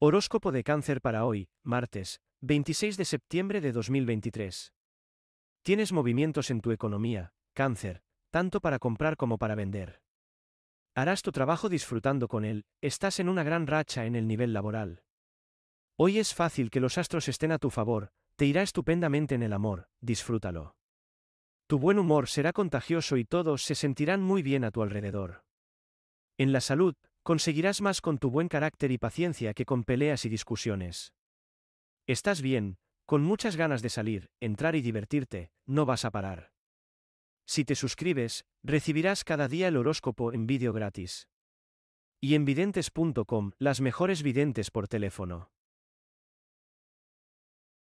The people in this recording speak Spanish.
Horóscopo de cáncer para hoy, martes, 26 de septiembre de 2023. Tienes movimientos en tu economía, cáncer, tanto para comprar como para vender. Harás tu trabajo disfrutando con él, estás en una gran racha en el nivel laboral. Hoy es fácil que los astros estén a tu favor, te irá estupendamente en el amor, disfrútalo. Tu buen humor será contagioso y todos se sentirán muy bien a tu alrededor. En la salud, Conseguirás más con tu buen carácter y paciencia que con peleas y discusiones. Estás bien, con muchas ganas de salir, entrar y divertirte, no vas a parar. Si te suscribes, recibirás cada día el horóscopo en vídeo gratis. Y en videntes.com, las mejores videntes por teléfono.